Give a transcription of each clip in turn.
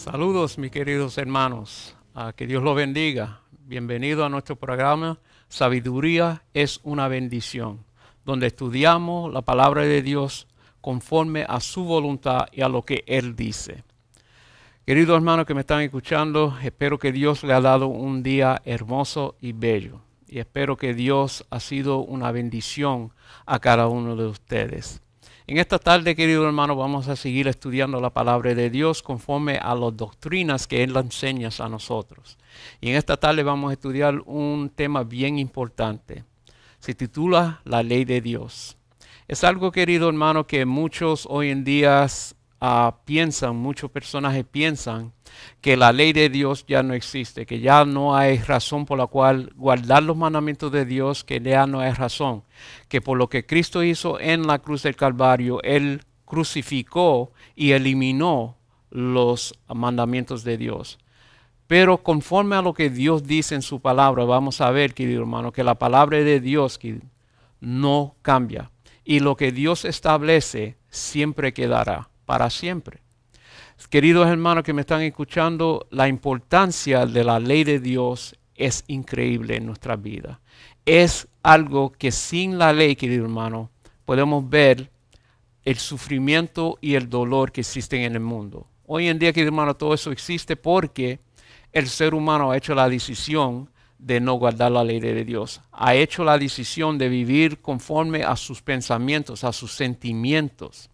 Saludos, mis queridos hermanos. Ah, que Dios los bendiga. Bienvenido a nuestro programa Sabiduría es una bendición, donde estudiamos la palabra de Dios conforme a su voluntad y a lo que Él dice. Queridos hermanos que me están escuchando, espero que Dios le ha dado un día hermoso y bello. Y espero que Dios ha sido una bendición a cada uno de ustedes. En esta tarde, querido hermano, vamos a seguir estudiando la palabra de Dios conforme a las doctrinas que Él enseña a nosotros. Y en esta tarde vamos a estudiar un tema bien importante. Se titula La ley de Dios. Es algo, querido hermano, que muchos hoy en día ah, piensan, muchos personajes piensan que la ley de Dios ya no existe, que ya no hay razón por la cual guardar los mandamientos de Dios, que ya no hay razón, que por lo que Cristo hizo en la cruz del Calvario, Él crucificó y eliminó los mandamientos de Dios. Pero conforme a lo que Dios dice en su palabra, vamos a ver, querido hermano, que la palabra de Dios no cambia. Y lo que Dios establece siempre quedará, para siempre. Queridos hermanos que me están escuchando, la importancia de la ley de Dios es increíble en nuestra vida. Es algo que sin la ley, querido hermano, podemos ver el sufrimiento y el dolor que existen en el mundo. Hoy en día, querido hermano, todo eso existe porque el ser humano ha hecho la decisión de no guardar la ley de Dios. Ha hecho la decisión de vivir conforme a sus pensamientos, a sus sentimientos.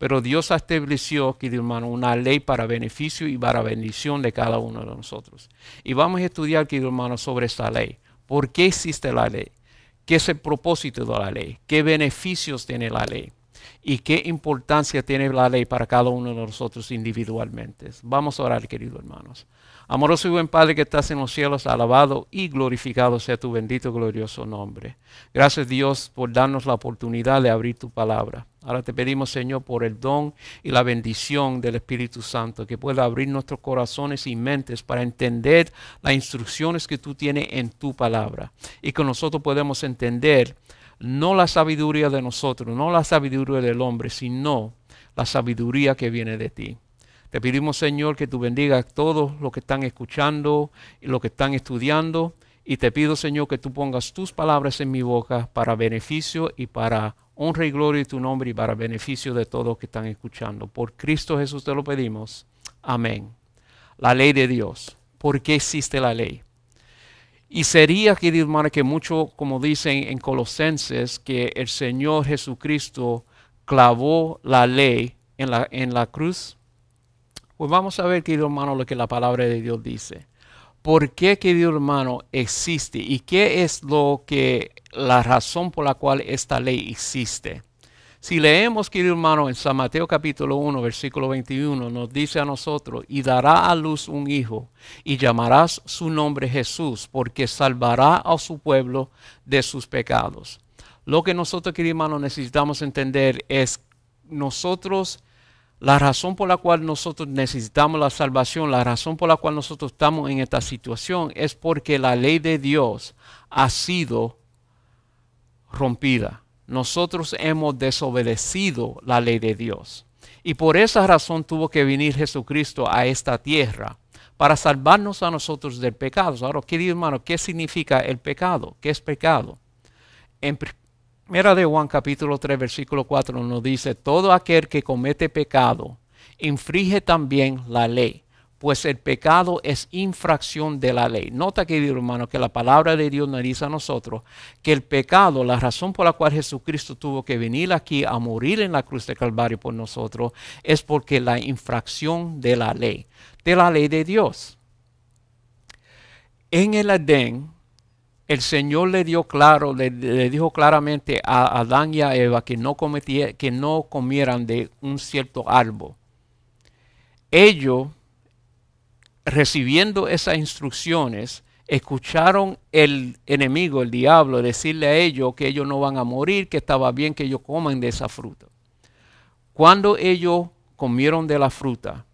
Pero Dios estableció, querido hermano, una ley para beneficio y para bendición de cada uno de nosotros. Y vamos a estudiar, querido hermano, sobre esta ley. ¿Por qué existe la ley? ¿Qué es el propósito de la ley? ¿Qué beneficios tiene la ley? ¿Y qué importancia tiene la ley para cada uno de nosotros individualmente? Vamos a orar, queridos hermanos. Amoroso y buen Padre que estás en los cielos, alabado y glorificado sea tu bendito y glorioso nombre. Gracias Dios por darnos la oportunidad de abrir tu palabra. Ahora te pedimos, Señor, por el don y la bendición del Espíritu Santo, que pueda abrir nuestros corazones y mentes para entender las instrucciones que tú tienes en tu palabra y que nosotros podemos entender no la sabiduría de nosotros, no la sabiduría del hombre, sino la sabiduría que viene de ti. Te pedimos, Señor, que tú bendigas a todos los que están escuchando y los que están estudiando. Y te pido, Señor, que tú pongas tus palabras en mi boca para beneficio y para honra y gloria de tu nombre y para beneficio de todos los que están escuchando. Por Cristo Jesús te lo pedimos. Amén. La ley de Dios. ¿Por qué existe la ley? Y sería, querido hermano, que mucho, como dicen en Colosenses, que el Señor Jesucristo clavó la ley en la, en la cruz pues vamos a ver, querido hermano, lo que la palabra de Dios dice. ¿Por qué, querido hermano, existe? ¿Y qué es lo que la razón por la cual esta ley existe? Si leemos, querido hermano, en San Mateo capítulo 1, versículo 21, nos dice a nosotros, y dará a luz un hijo, y llamarás su nombre Jesús, porque salvará a su pueblo de sus pecados. Lo que nosotros, querido hermano, necesitamos entender es nosotros la razón por la cual nosotros necesitamos la salvación, la razón por la cual nosotros estamos en esta situación es porque la ley de Dios ha sido rompida. Nosotros hemos desobedecido la ley de Dios. Y por esa razón tuvo que venir Jesucristo a esta tierra para salvarnos a nosotros del pecado. Ahora, querido hermano, ¿qué significa el pecado? ¿Qué es pecado? En Mira de Juan capítulo 3 versículo 4 nos dice, todo aquel que comete pecado infringe también la ley, pues el pecado es infracción de la ley. Nota que hermano, que la palabra de Dios nos dice a nosotros que el pecado, la razón por la cual Jesucristo tuvo que venir aquí a morir en la cruz de Calvario por nosotros, es porque la infracción de la ley, de la ley de Dios. En el Adén el Señor le dio claro, le, dijo claramente a Adán y a Eva que no, que no comieran de un cierto árbol. Ellos, recibiendo esas instrucciones, escucharon el enemigo, el diablo, decirle a ellos que ellos no van a morir, que estaba bien que ellos coman de esa fruta. Cuando ellos comieron de la fruta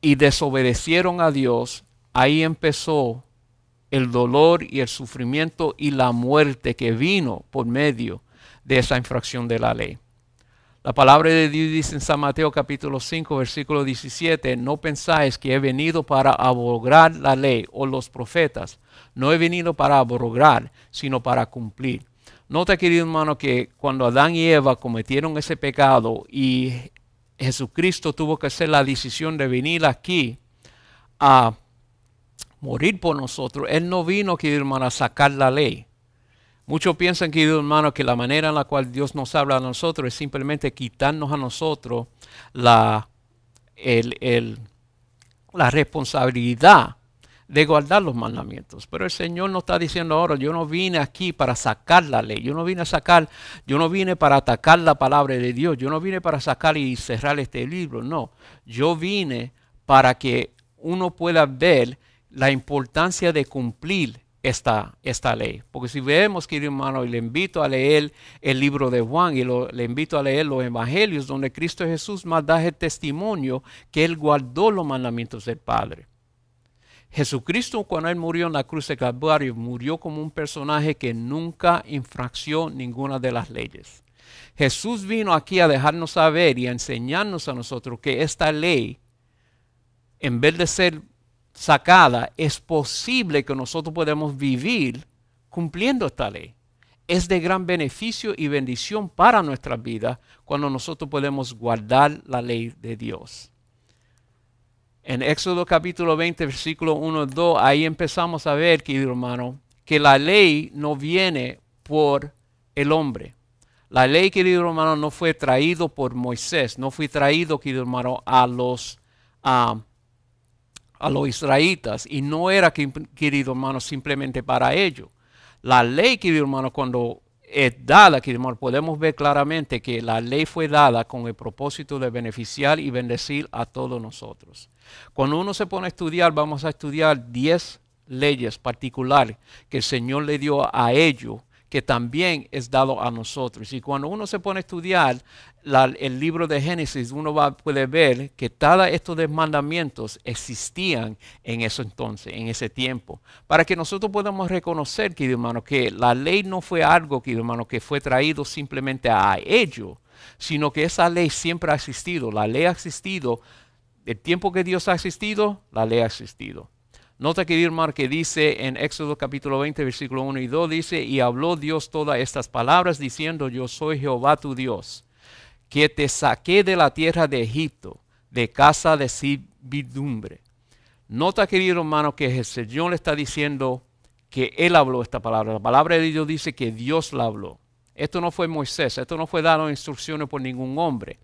y desobedecieron a Dios, ahí empezó el dolor y el sufrimiento y la muerte que vino por medio de esa infracción de la ley. La palabra de Dios dice en San Mateo capítulo 5, versículo 17, no pensáis que he venido para abrogar la ley o los profetas. No he venido para abrogar, sino para cumplir. Nota, querido hermano, que cuando Adán y Eva cometieron ese pecado y Jesucristo tuvo que hacer la decisión de venir aquí a morir por nosotros. Él no vino, querido hermano, a sacar la ley. Muchos piensan, querido hermano, que la manera en la cual Dios nos habla a nosotros es simplemente quitarnos a nosotros la, la responsabilidad de guardar los mandamientos. Pero el Señor nos está diciendo ahora, yo no vine aquí para sacar la ley, yo no vine a sacar, yo no vine para atacar la palabra de Dios, yo no vine para sacar y cerrar este libro, no, yo vine para que uno pueda ver la importancia de cumplir esta, esta ley. Porque si vemos, querido hermano, y le invito a leer el libro de Juan y le invito a leer los evangelios donde Cristo Jesús más da el testimonio que él guardó los mandamientos del Padre. Jesucristo cuando él murió en la cruz de Calvario murió como un personaje que nunca infracción ninguna de las leyes. Jesús vino aquí a dejarnos saber y a enseñarnos a nosotros que esta ley, en vez de ser sacada, es posible que nosotros podamos vivir cumpliendo esta ley. Es de gran beneficio y bendición para nuestra vida cuando nosotros podemos guardar la ley de Dios. En Éxodo capítulo 20, versículo 1, 2, ahí empezamos a ver, querido hermano, que la ley no viene por el hombre. La ley, querido hermano, no fue traído por Moisés, no fue traído, querido hermano, a los a los israelitas y no era, querido hermano, simplemente para ellos. La ley, querido hermano, cuando es dada, querido hermano, podemos ver claramente que la ley fue dada con el propósito de beneficiar y bendecir a todos nosotros. Cuando uno se pone a estudiar, vamos a estudiar 10 leyes particulares que el Señor le dio a ellos que también es dado a nosotros. Y cuando uno se pone a estudiar el libro de Génesis, uno puede ver que todos estos mandamientos existían en ese entonces, en ese tiempo, para que nosotros podamos reconocer, querido hermano, que la ley no fue algo, querido hermano, que fue traído simplemente a ello sino que esa ley siempre ha existido. La ley ha existido, el tiempo que Dios ha existido, la ley ha existido. Nota querido hermano, que dice en Éxodo capítulo 20, versículo 1 y 2, dice, y habló Dios todas estas palabras diciendo, yo soy Jehová tu Dios, que te saqué de la tierra de Egipto, de casa de servidumbre. Nota, querido hermano, que el Señor le está diciendo que Él habló esta palabra. La palabra de Dios dice que Dios la habló. Esto no fue Moisés, esto no fue dado instrucciones por ningún hombre.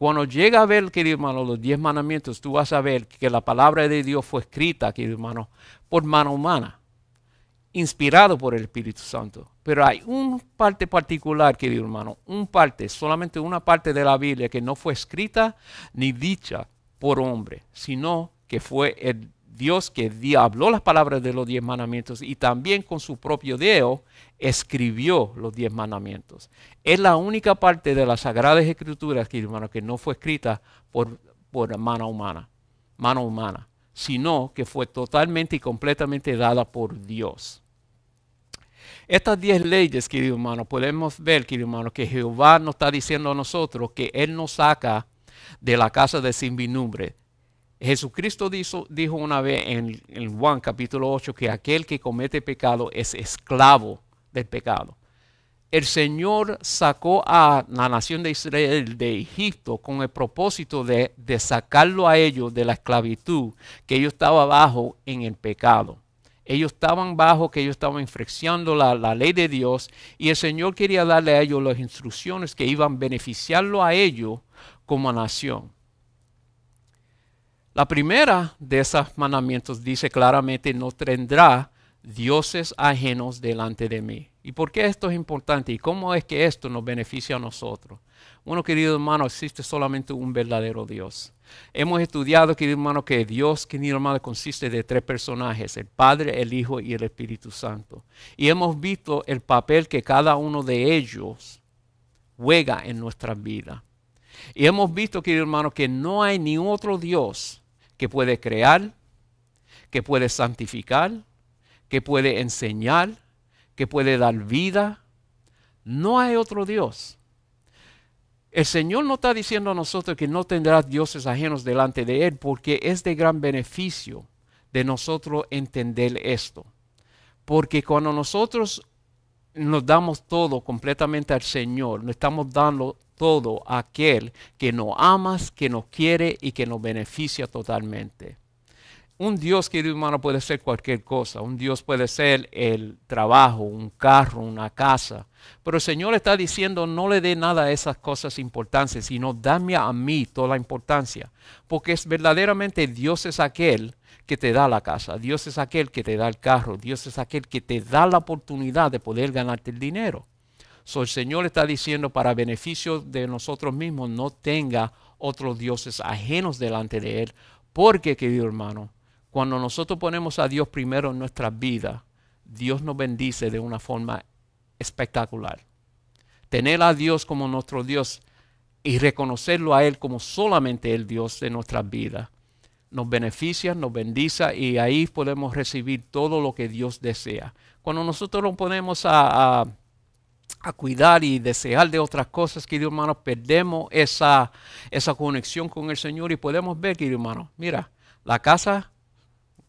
Cuando llega a ver, querido hermano, los diez mandamientos, tú vas a ver que la palabra de Dios fue escrita, querido hermano, por mano humana, inspirado por el Espíritu Santo. Pero hay un parte particular, querido hermano, un parte, solamente una parte de la Biblia que no fue escrita ni dicha por hombre, sino que fue el Dios que habló las palabras de los diez mandamientos y también con su propio dedo escribió los diez mandamientos. Es la única parte de las sagradas escrituras que, hermano, que no fue escrita por, por mano humana, mano humana, sino que fue totalmente y completamente dada por Dios. Estas diez leyes, querido hermano, podemos ver, querido hermano, que Jehová nos está diciendo a nosotros que Él nos saca de la casa de sinvinumbre, Jesucristo dijo, una vez en, Juan capítulo 8 que aquel que comete pecado es esclavo del pecado. El Señor sacó a la nación de Israel de Egipto con el propósito de, sacarlo a ellos de la esclavitud que ellos estaban bajo en el pecado. Ellos estaban bajo, que ellos estaban infraccionando la, la ley de Dios y el Señor quería darle a ellos las instrucciones que iban a beneficiarlo a ellos como nación. La primera de esos mandamientos dice claramente, no tendrá dioses ajenos delante de mí. ¿Y por qué esto es importante? ¿Y cómo es que esto nos beneficia a nosotros? Bueno, querido hermano, existe solamente un verdadero Dios. Hemos estudiado, querido hermano, que Dios, querido hermano, consiste de tres personajes, el Padre, el Hijo y el Espíritu Santo. Y hemos visto el papel que cada uno de ellos juega en nuestra vida. Y hemos visto, querido hermano, que no hay ni otro Dios que puede crear, que puede santificar, que puede enseñar, que puede dar vida. No hay otro Dios. El Señor no está diciendo a nosotros que no tendrás dioses ajenos delante de Él, porque es de gran beneficio de nosotros entender esto. Porque cuando nosotros nos damos todo completamente al Señor, nos estamos dando todo aquel que nos amas, que nos quiere y que nos beneficia totalmente. Un Dios, querido humano puede ser cualquier cosa. Un Dios puede ser el trabajo, un carro, una casa. Pero el Señor está diciendo, no le dé nada a esas cosas importantes, sino dame a mí toda la importancia. Porque es, verdaderamente Dios es aquel que te da la casa, Dios es aquel que te da el carro, Dios es aquel que te da la oportunidad de poder ganarte el dinero el Señor está diciendo para beneficio de nosotros mismos, no tenga otros dioses ajenos delante de Él. Porque, querido hermano, cuando nosotros ponemos a Dios primero en nuestra vida, Dios nos bendice de una forma espectacular. Tener a Dios como nuestro Dios y reconocerlo a Él como solamente el Dios de nuestra vida. nos beneficia, nos bendice y ahí podemos recibir todo lo que Dios desea. Cuando nosotros lo ponemos a a cuidar y desear de otras cosas, querido hermano, perdemos esa, esa conexión con el Señor y podemos ver, querido hermano, mira, la casa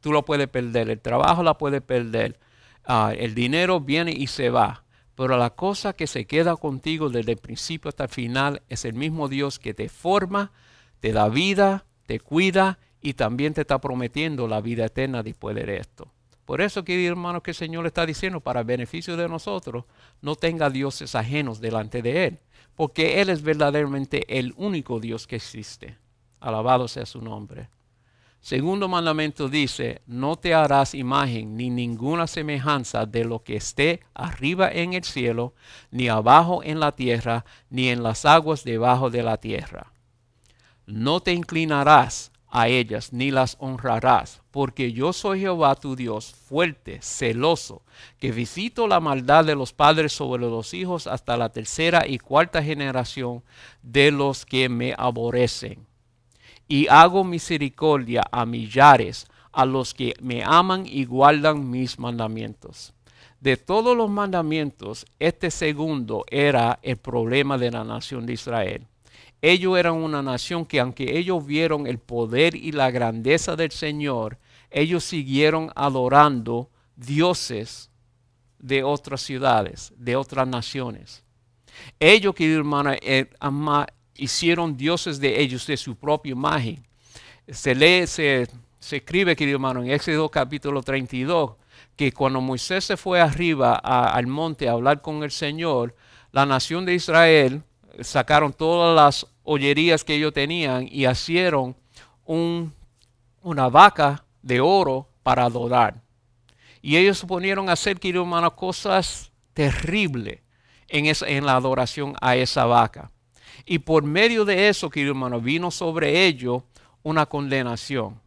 tú la puedes perder, el trabajo la puedes perder, ah, el dinero viene y se va, pero la cosa que se queda contigo desde el principio hasta el final es el mismo Dios que te forma, te da vida, te cuida y también te está prometiendo la vida eterna después de esto. Por eso, queridos hermanos, que el Señor está diciendo, para beneficio de nosotros, no tenga dioses ajenos delante de Él, porque Él es verdaderamente el único Dios que existe. Alabado sea su nombre. Segundo mandamiento dice, no te harás imagen ni ninguna semejanza de lo que esté arriba en el cielo, ni abajo en la tierra, ni en las aguas debajo de la tierra. No te inclinarás a ellas, ni las honrarás, porque yo soy Jehová tu Dios, fuerte, celoso, que visito la maldad de los padres sobre los hijos hasta la tercera y cuarta generación de los que me aborrecen. Y hago misericordia a millares, a los que me aman y guardan mis mandamientos. De todos los mandamientos, este segundo era el problema de la nación de Israel ellos eran una nación que aunque ellos vieron el poder y la grandeza del Señor, ellos siguieron adorando dioses de otras ciudades, de otras naciones. Ellos, querido hermano, eh, hicieron dioses de ellos, de su propia imagen. Se lee, se, escribe, querido hermano, en Éxodo capítulo 32, que cuando Moisés se fue arriba al monte a hablar con el Señor, la nación de Israel sacaron todas las ollerías que ellos tenían y hicieron un, una vaca de oro para adorar. Y ellos suponieron hacer, querido hermano, cosas terribles en, en la adoración a esa vaca. Y por medio de eso, querido hermano, vino sobre ellos una condenación.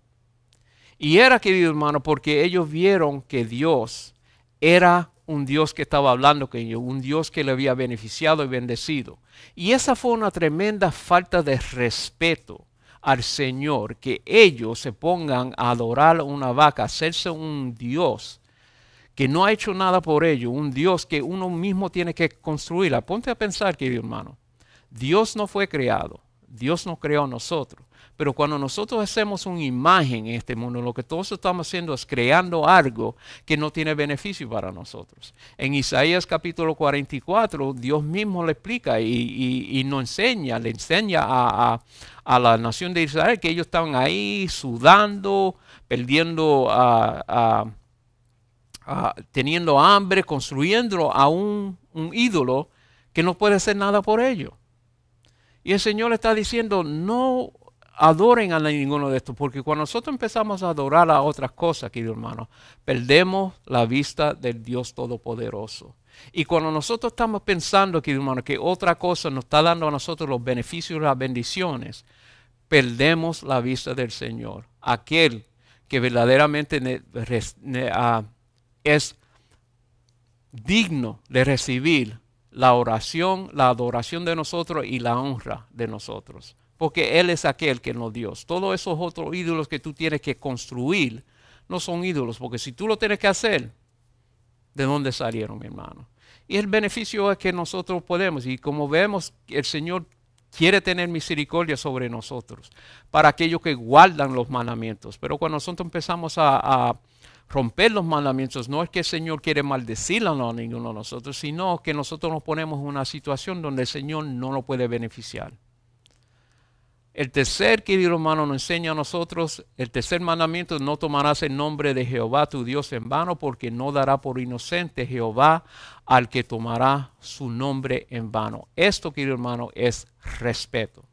Y era, querido hermano, porque ellos vieron que Dios era un Dios que estaba hablando con ellos, un Dios que le había beneficiado y bendecido. Y esa fue una tremenda falta de respeto al Señor, que ellos se pongan a adorar a una vaca, hacerse un Dios que no ha hecho nada por ellos, un Dios que uno mismo tiene que construir. Ponte a pensar, querido hermano, Dios no fue creado, Dios nos creó a nosotros. Pero cuando nosotros hacemos una imagen en este mundo, lo que todos estamos haciendo es creando algo que no tiene beneficio para nosotros. En Isaías capítulo 44, Dios mismo le explica y, y, nos enseña, le enseña a, la nación de Israel que ellos estaban ahí sudando, perdiendo, ah, ah, ah, teniendo hambre, construyendo a un, ídolo que no puede hacer nada por ellos. Y el Señor está diciendo, no adoren a ninguno de estos, porque cuando nosotros empezamos a adorar a otras cosas, querido hermano, perdemos la vista del Dios Todopoderoso. Y cuando nosotros estamos pensando, querido hermano, que otra cosa nos está dando a nosotros los beneficios y las bendiciones, perdemos la vista del Señor, aquel que verdaderamente ah, es digno de recibir la oración, la adoración de nosotros y la honra de nosotros porque Él es aquel que nos dio. Todos esos otros ídolos que tú tienes que construir no son ídolos, porque si tú lo tienes que hacer, ¿de dónde salieron, hermano? Y el beneficio es que nosotros podemos, y como vemos, el Señor quiere tener misericordia sobre nosotros, para aquellos que guardan los mandamientos. Pero cuando nosotros empezamos a, romper los mandamientos, no es que el Señor quiere maldecir a ninguno de nosotros, sino que nosotros nos ponemos en una situación donde el Señor no nos puede beneficiar. El tercer, querido hermano, nos enseña a nosotros, el tercer mandamiento, no tomarás el nombre de Jehová tu Dios en vano, porque no dará por inocente Jehová al que tomará su nombre en vano. Esto, querido hermano, es respeto.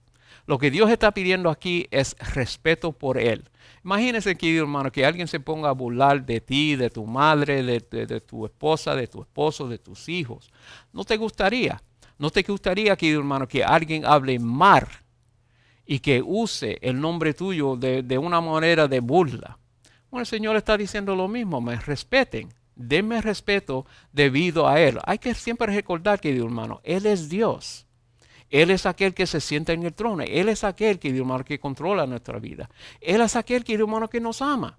Lo que Dios está pidiendo aquí es respeto por Él. Imagínese, querido hermano, que alguien se ponga a burlar de ti, de tu madre, de, de tu esposa, de tu esposo, de tus hijos. ¿No te gustaría? ¿No te gustaría, querido hermano, que alguien hable mal y que use el nombre tuyo de, una manera de burla. Bueno, el Señor está diciendo lo mismo, me respeten, denme respeto debido a Él. Hay que siempre recordar, querido hermano, Él es Dios. Él es aquel que se sienta en el trono. Él es aquel, querido hermano, que controla nuestra vida. Él es aquel, querido hermano, que nos ama.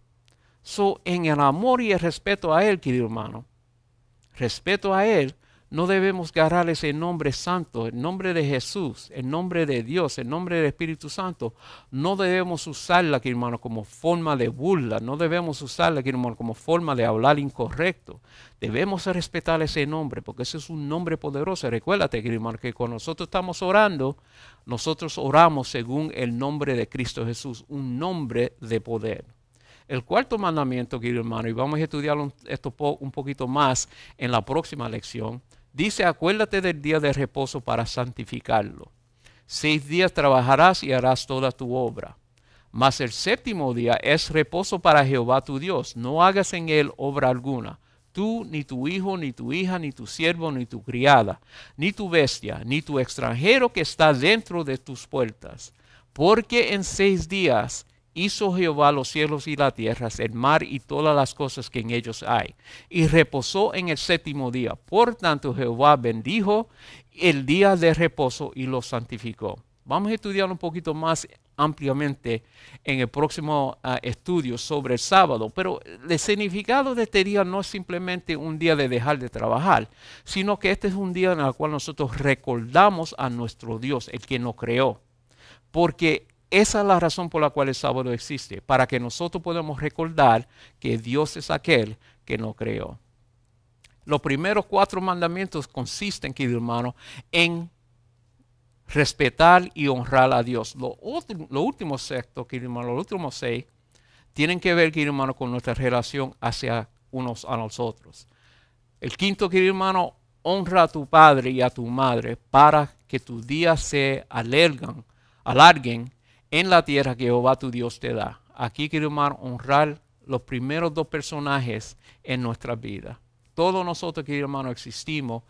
So, en el amor y el respeto a Él, querido hermano, respeto a Él, no debemos agarrar ese nombre santo, el nombre de Jesús, el nombre de Dios, el nombre del Espíritu Santo. No debemos usarla, querido hermano, como forma de burla. No debemos usarla, querido hermano, como forma de hablar incorrecto. Debemos respetar ese nombre, porque ese es un nombre poderoso. Recuérdate, querido hermano, que cuando nosotros estamos orando, nosotros oramos según el nombre de Cristo Jesús, un nombre de poder. El cuarto mandamiento, querido hermano, y vamos a estudiar esto un poquito más en la próxima lección, Dice, acuérdate del día de reposo para santificarlo. Seis días trabajarás y harás toda tu obra. Mas el séptimo día es reposo para Jehová tu Dios. No hagas en él obra alguna. Tú, ni tu hijo, ni tu hija, ni tu siervo, ni tu criada, ni tu bestia, ni tu extranjero que está dentro de tus puertas. Porque en seis días hizo Jehová los cielos y la tierra, el mar y todas las cosas que en ellos hay. Y reposó en el séptimo día. Por tanto, Jehová bendijo el día de reposo y lo santificó. Vamos a estudiar un poquito más ampliamente en el próximo ah, estudio sobre el sábado, pero el significado de este día no es simplemente un día de dejar de trabajar, sino que este es un día en el cual nosotros recordamos a nuestro Dios, el que nos creó, porque esa es la razón por la cual el sábado existe, para que nosotros podamos recordar que Dios es aquel que nos creó. Los primeros cuatro mandamientos consisten, querido hermano, en respetar y honrar a Dios. Los últimos lo último sexto, querido hermano, los últimos seis, tienen que ver, querido hermano, con nuestra relación hacia unos a nosotros. El quinto, querido hermano, honra a tu padre y a tu madre para que tus días se alergan alarguen en la tierra que Jehová tu Dios te da. Aquí quiero honrar los primeros dos personajes en nuestra vida. Todos nosotros, querido hermano, existimos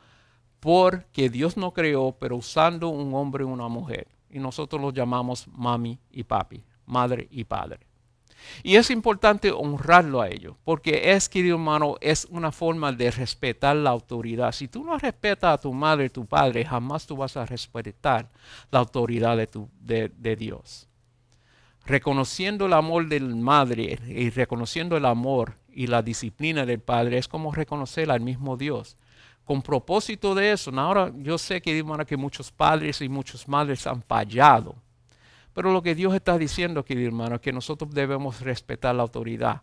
porque Dios nos creó, pero usando un hombre y una mujer. Y nosotros los llamamos mami y papi, madre y padre. Y es importante honrarlo a ellos, porque es, querido hermano, es una forma de respetar la autoridad. Si tú no respetas a tu madre y tu padre, jamás tú vas a respetar la autoridad de Dios reconociendo el amor del madre y reconociendo el amor y la disciplina del padre, es como reconocer al mismo Dios. Con propósito de eso, ahora yo sé que, hermana, que muchos padres y muchas madres han fallado, pero lo que Dios está diciendo aquí, hermano, es que nosotros debemos respetar la autoridad.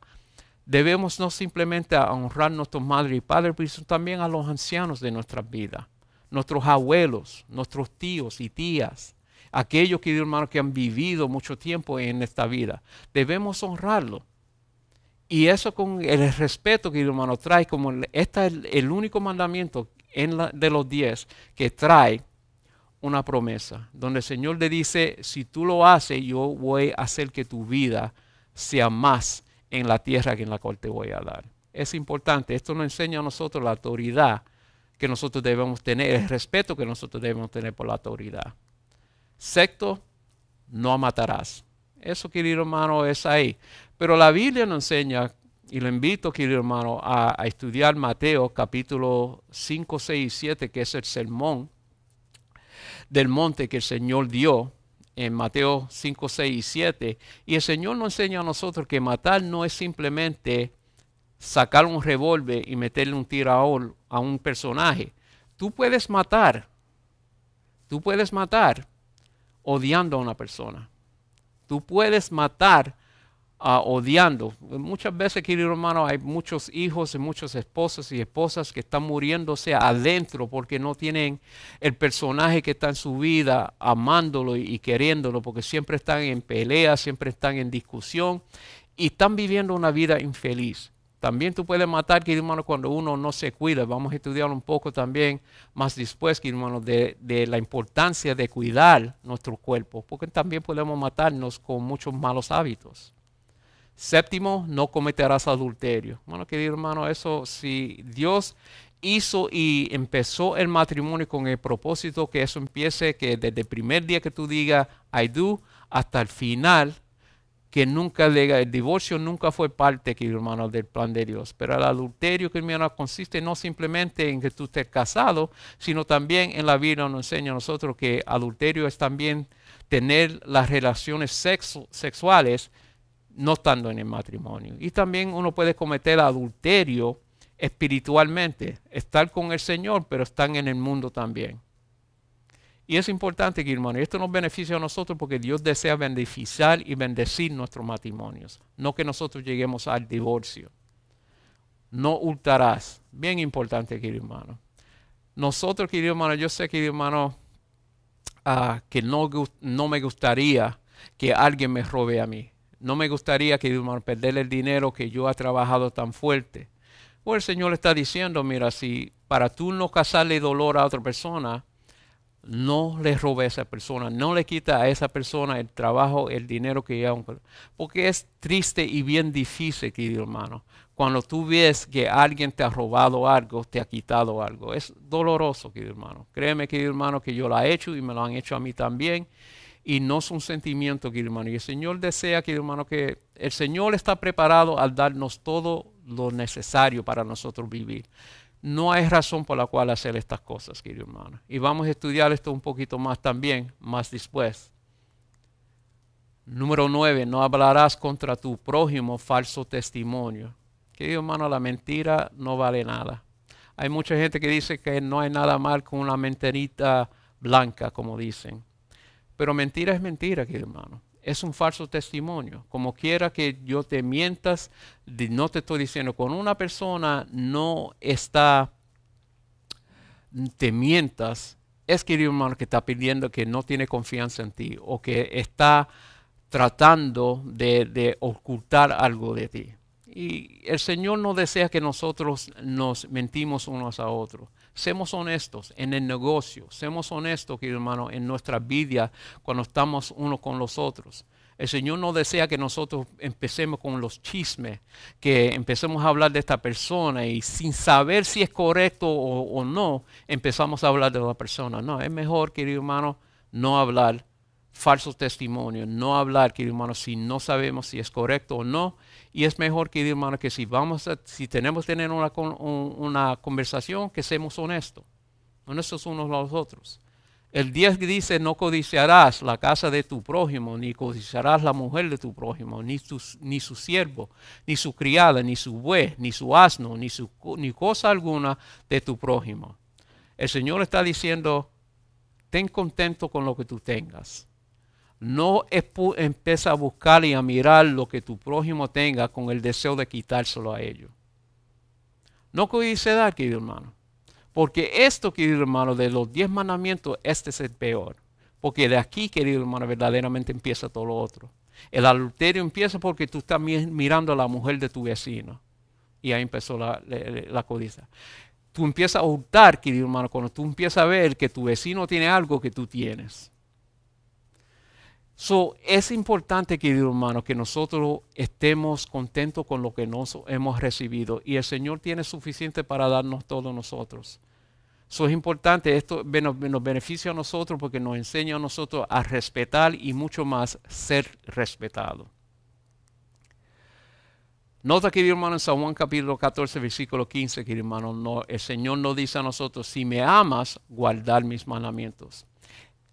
Debemos no simplemente honrar a nuestros madres y padres, sino también a los ancianos de nuestra vida, nuestros abuelos, nuestros tíos y tías, aquellos, queridos hermanos, que han vivido mucho tiempo en esta vida. Debemos honrarlo. Y eso con el respeto, que hermano, trae como este es el único mandamiento en de los diez que trae una promesa, donde el Señor le dice, si tú lo haces, yo voy a hacer que tu vida sea más en la tierra que en la cual te voy a dar. Es importante, esto nos enseña a nosotros la autoridad que nosotros debemos tener, el respeto que nosotros debemos tener por la autoridad. Sexto, no matarás. Eso, querido hermano, es ahí. Pero la Biblia nos enseña, y lo invito, querido hermano, a, estudiar Mateo capítulo 5, 6 y 7, que es el sermón del monte que el Señor dio en Mateo 5, 6 y 7. Y el Señor nos enseña a nosotros que matar no es simplemente sacar un revólver y meterle un tiro a un personaje. Tú puedes matar. Tú puedes matar odiando a una persona. Tú puedes matar ah, odiando. Muchas veces, querido hermano, hay muchos hijos y muchas esposas y esposas que están muriéndose adentro porque no tienen el personaje que está en su vida amándolo y queriéndolo, porque siempre están en pelea, siempre están en discusión y están viviendo una vida infeliz. También tú puedes matar, querido hermano, cuando uno no se cuida. Vamos a estudiar un poco también más después, querido hermano, de, la importancia de cuidar nuestro cuerpo, porque también podemos matarnos con muchos malos hábitos. Séptimo, no cometerás adulterio. Bueno, querido hermano, eso si Dios hizo y empezó el matrimonio con el propósito que eso empiece, que desde el primer día que tú digas I do hasta el final, que nunca el divorcio nunca fue parte, del plan de Dios. Pero el adulterio, que hermano, consiste no simplemente en que tú estés casado, sino también en la vida nos enseña a nosotros que adulterio es también tener las relaciones sexuales no estando en el matrimonio. Y también uno puede cometer adulterio espiritualmente, estar con el Señor, pero estar en el mundo también. Y es importante querido hermano, esto nos beneficia a nosotros porque Dios desea beneficiar y bendecir nuestros matrimonios, no que nosotros lleguemos al divorcio. No hurtarás. Bien importante, querido hermano. Nosotros, querido hermano, yo sé, querido hermano, ah, que no, me gustaría que alguien me robe a mí. No me gustaría, querido hermano, perder el dinero que yo he trabajado tan fuerte. o pues el Señor está diciendo, mira, si para tú no casarle dolor a otra persona, no le robe a esa persona, no le quita a esa persona el trabajo, el dinero que lleva. Porque es triste y bien difícil, querido hermano, cuando tú ves que alguien te ha robado algo, te ha quitado algo. Es doloroso, querido hermano. Créeme, querido hermano, que yo lo he hecho y me lo han hecho a mí también. Y no es un sentimiento, querido hermano. Y el Señor desea, querido hermano, que el Señor está preparado al darnos todo lo necesario para nosotros vivir. No hay razón por la cual hacer estas cosas, querido hermano. Y vamos a estudiar esto un poquito más también, más después. Número 9, no hablarás contra tu prójimo falso testimonio. Querido hermano, la mentira no vale nada. Hay mucha gente que dice que no hay nada mal con una menterita blanca, como dicen. Pero mentira es mentira, querido hermano es un falso testimonio. Como quiera que yo te mientas, no te estoy diciendo, con una persona no está, te mientas, es que querido hermano que está pidiendo que no tiene confianza en ti o que está tratando de ocultar algo de ti. Y el Señor no desea que nosotros nos mentimos unos a otros. Seamos honestos en el negocio, seamos honestos, querido hermano, en nuestra vida cuando estamos unos con los otros. El Señor no desea que nosotros empecemos con los chismes, que empecemos a hablar de esta persona y sin saber si es correcto o, no, empezamos a hablar de la persona. No, es mejor, querido hermano, no hablar Falso testimonios, no hablar, querido hermano, si no sabemos si es correcto o no. Y es mejor, querido hermano, que si vamos si tenemos que tener una, conversación, que seamos honestos, honestos unos a los otros. El 10 dice, no codiciarás la casa de tu prójimo, ni codiciarás la mujer de tu prójimo, ni, ni su siervo, ni su criada, ni su buey, ni su asno, ni, ni cosa alguna de tu prójimo. El Señor está diciendo, ten contento con lo que tú tengas. No empieza a buscar y a mirar lo que tu prójimo tenga con el deseo de quitárselo a ellos. No dar, querido hermano. Porque esto, querido hermano, de los diez mandamientos, este es el peor. Porque de aquí, querido hermano, verdaderamente empieza todo lo otro. El adulterio empieza porque tú estás mirando a la mujer de tu vecino. Y ahí empezó la, codicia. Tú empiezas a hurtar, querido hermano, cuando tú empiezas a ver que tu vecino tiene algo que tú tienes. So, es importante, querido hermano, que nosotros estemos contentos con lo que nos hemos recibido y el Señor tiene suficiente para darnos todos nosotros. Eso es importante, esto nos beneficia a nosotros porque nos enseña a nosotros a respetar y mucho más ser respetado. Nota, querido hermano, en San Juan capítulo 14, versículo 15, querido hermano, no, el Señor nos dice a nosotros, si me amas, guardar mis mandamientos.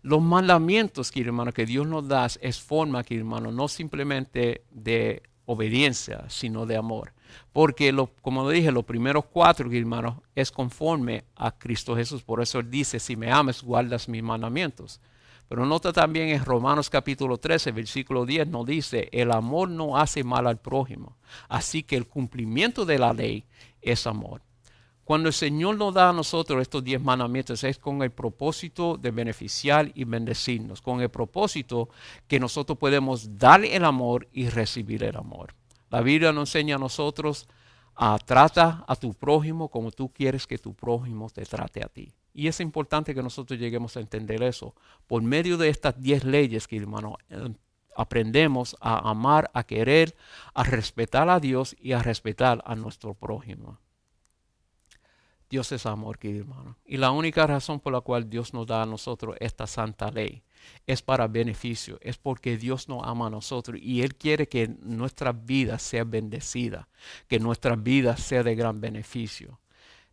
Los mandamientos, querido hermano, que Dios nos da es forma, que hermano, no simplemente de obediencia, sino de amor. Porque, lo, como dije, los primeros cuatro, hermanos, es conforme a Cristo Jesús. Por eso Él dice, si me amas, guardas mis mandamientos. Pero nota también en Romanos capítulo 13, versículo 10, nos dice, el amor no hace mal al prójimo. Así que el cumplimiento de la ley es amor. Cuando el Señor nos da a nosotros estos diez mandamientos es con el propósito de beneficiar y bendecirnos, con el propósito que nosotros podemos dar el amor y recibir el amor. La Biblia nos enseña a nosotros a trata a tu prójimo como tú quieres que tu prójimo te trate a ti. Y es importante que nosotros lleguemos a entender eso. Por medio de estas diez leyes que hermano em, aprendemos a amar, a querer, a respetar a Dios y a respetar a nuestro prójimo. Dios es amor, querido hermano. Y la única razón por la cual Dios nos da a nosotros esta santa ley es para beneficio, es porque Dios nos ama a nosotros y Él quiere que nuestra vida sea bendecida, que nuestra vida sea de gran beneficio.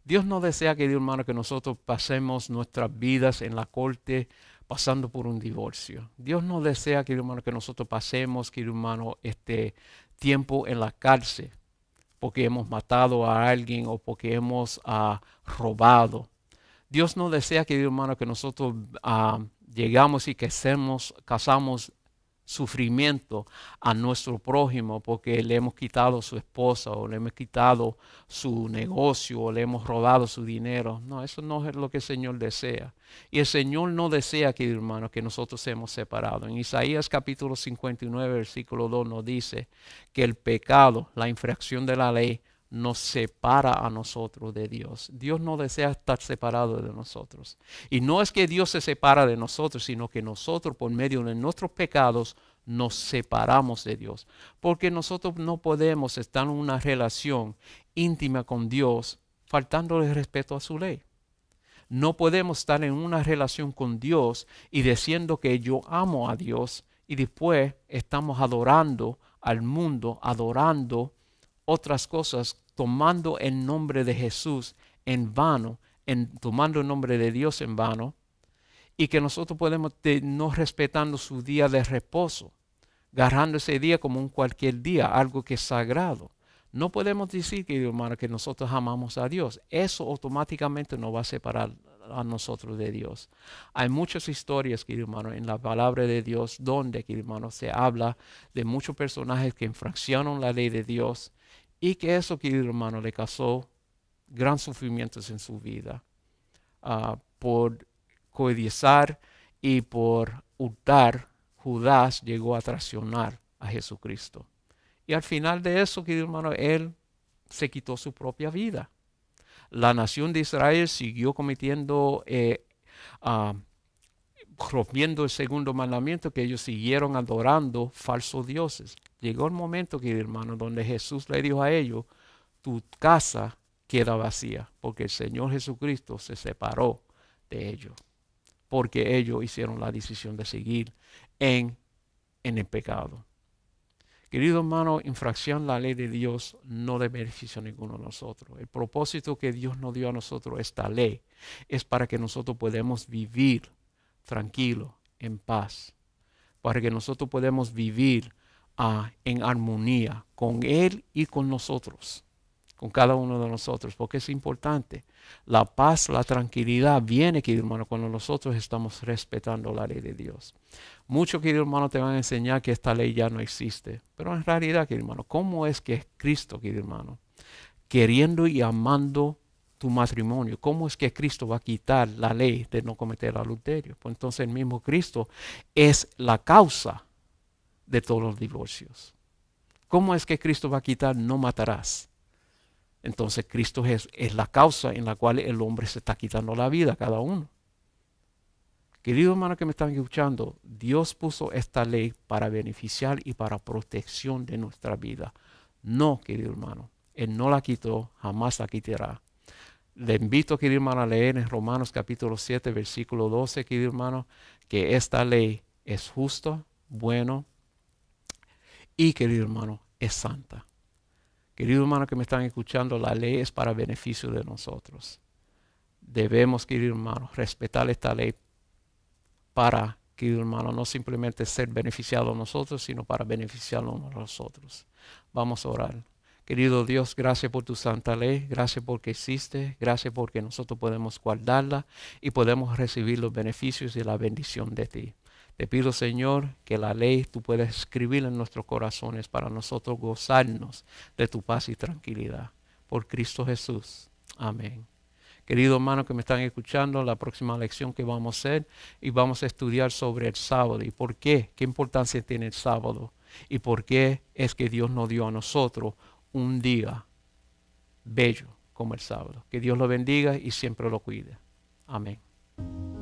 Dios no desea, querido hermano, que nosotros pasemos nuestras vidas en la corte pasando por un divorcio. Dios no desea, querido hermano, que nosotros pasemos, querido hermano, este tiempo en la cárcel porque hemos matado a alguien o porque hemos ah, robado. Dios no desea, querido hermano, que nosotros ah, llegamos y que hacemos, casamos sufrimiento a nuestro prójimo porque le hemos quitado su esposa o le hemos quitado su negocio o le hemos robado su dinero. No, eso no es lo que el Señor desea. Y el Señor no desea, querido hermano, que nosotros seamos separados. En Isaías capítulo 59, versículo 2 nos dice que el pecado, la infracción de la ley, nos separa a nosotros de Dios. Dios no desea estar separado de nosotros. Y no es que Dios se separa de nosotros, sino que nosotros por medio de nuestros pecados nos separamos de Dios. Porque nosotros no podemos estar en una relación íntima con Dios faltándole respeto a su ley. No podemos estar en una relación con Dios y diciendo que yo amo a Dios y después estamos adorando al mundo, adorando otras cosas tomando el nombre de Jesús en vano, tomando el nombre de Dios en vano, y que nosotros podemos no respetando su día de reposo, agarrando ese día como un cualquier día, algo que es sagrado. No podemos decir, querido hermano, que nosotros amamos a Dios. Eso automáticamente nos va a separar a nosotros de Dios. Hay muchas historias, querido hermano, en la palabra de Dios, donde, querido hermano, se habla de muchos personajes que infraccionan la ley de Dios y que eso, querido hermano, le causó gran sufrimientos en su vida ah, por coedizar y por hurtar. Judas llegó a traicionar a Jesucristo. Y al final de eso, querido hermano, él se quitó su propia vida. La nación de Israel siguió cometiendo eh, ah, rompiendo el segundo mandamiento, que ellos siguieron adorando falsos dioses. Llegó el momento, querido hermano, donde Jesús le dijo a ellos, tu casa queda vacía, porque el Señor Jesucristo se separó de ellos, porque ellos hicieron la decisión de seguir en, en el pecado. Querido hermano, infracción la ley de Dios no de beneficio a ninguno de nosotros. El propósito que Dios nos dio a nosotros, esta ley, es para que nosotros podamos vivir tranquilo, en paz, para que nosotros podamos vivir ah, en armonía con Él y con nosotros, con cada uno de nosotros, porque es importante. La paz, la tranquilidad viene, querido hermano, cuando nosotros estamos respetando la ley de Dios. Muchos, querido hermano, te van a enseñar que esta ley ya no existe, pero en realidad, querido hermano, ¿cómo es que es Cristo, querido hermano? Queriendo y amando matrimonio? ¿Cómo es que Cristo va a quitar la ley de no cometer adulterio? Pues entonces el mismo Cristo es la causa de todos los divorcios. ¿Cómo es que Cristo va a quitar no matarás? Entonces Cristo es, es la causa en la cual el hombre se está quitando la vida cada uno. Querido hermano que me están escuchando, Dios puso esta ley para beneficiar y para protección de nuestra vida. No, querido hermano, Él no la quitó, jamás la quitará. Le invito, querido hermano, a leer en Romanos capítulo 7, versículo 12, querido hermano, que esta ley es justo, bueno y, querido hermano, es santa. Querido hermano que me están escuchando, la ley es para beneficio de nosotros. Debemos, querido hermano, respetar esta ley para, querido hermano, no simplemente ser beneficiados nosotros, sino para beneficiarnos nosotros. Vamos a orar. Querido Dios, gracias por tu santa ley, gracias porque existe, gracias porque nosotros podemos guardarla y podemos recibir los beneficios y la bendición de ti. Te pido, Señor, que la ley tú puedas escribir en nuestros corazones para nosotros gozarnos de tu paz y tranquilidad. Por Cristo Jesús. Amén. Queridos hermanos que me están escuchando, la próxima lección que vamos a hacer y vamos a estudiar sobre el sábado y por qué, qué importancia tiene el sábado y por qué es que Dios nos dio a nosotros un día bello como el sábado. Que Dios lo bendiga y siempre lo cuide. Amén.